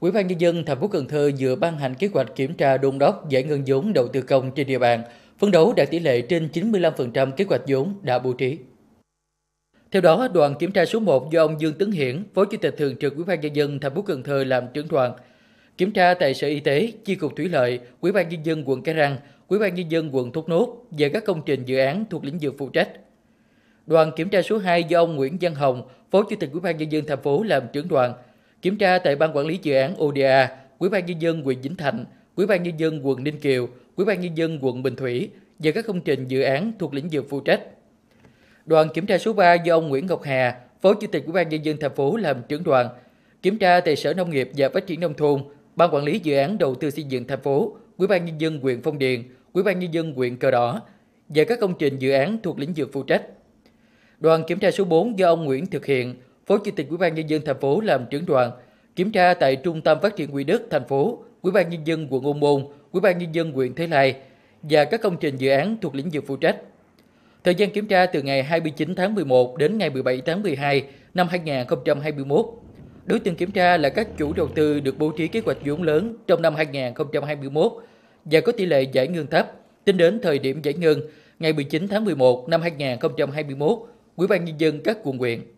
Ủy ban nhân dân thành phố Cần Thơ vừa ban hành kế hoạch kiểm tra đôn đốc giải ngân vốn đầu tư công trên địa bàn, phấn đấu đạt tỷ lệ trên 95% kế hoạch vốn đã bố trí. Theo đó, đoàn kiểm tra số 1 do ông Dương Tấn Hiển, Phó Chủ tịch Thường trực Ủy ban nhân dân thành phố Cần Thơ làm trưởng đoàn, kiểm tra tại Sở Y tế, Chi cục Thủy lợi, Ủy ban nhân dân quận Cái Răng, Ủy ban nhân dân quận Thốt Nốt và các công trình dự án thuộc lĩnh vực phụ trách. Đoàn kiểm tra số 2 do ông Nguyễn Văn Hồng, Phó Chủ tịch Ủy ban nhân dân thành phố làm trưởng đoàn, Kiểm tra tại Ban Quản lý Dự án ODA, quỹ ban Nhân dân huyện Vĩnh Thạnh, quỹ ban Nhân dân quận Ninh Kiều, quỹ ban Nhân dân quận Bình Thủy và các công trình dự án thuộc lĩnh vực phụ trách. Đoàn kiểm tra số 3 do ông Nguyễn Ngọc Hà, Phó Chủ tịch Ủy ban Nhân dân thành phố làm trưởng đoàn, kiểm tra tại Sở Nông nghiệp và Phát triển Nông thôn, Ban Quản lý Dự án Đầu tư xây dựng thành phố, quỹ ban Nhân dân huyện Phong Điền, quỹ ban Nhân dân huyện Cờ Đỏ và các công trình dự án thuộc lĩnh vực phụ trách. Đoàn kiểm tra số 4 do ông Nguyễn thực hiện, Phó Chủ tịch Ủy ban nhân dân thành phố làm trưởng đoàn kiểm tra tại Trung tâm Phát triển Quỹ đất thành phố, Ủy ban nhân dân quận Ô Môn, Ủy ban nhân dân huyện Thế Lai và các công trình dự án thuộc lĩnh vực phụ trách. Thời gian kiểm tra từ ngày 29 tháng 11 đến ngày 17 tháng 12 năm 2021. Đối tượng kiểm tra là các chủ đầu tư được bố trí kế hoạch vốn lớn trong năm 2021 và có tỷ lệ giải ngân thấp. Tính đến thời điểm giải ngân, ngày 19 tháng 11 năm 2021, Ủy ban nhân dân các quận huyện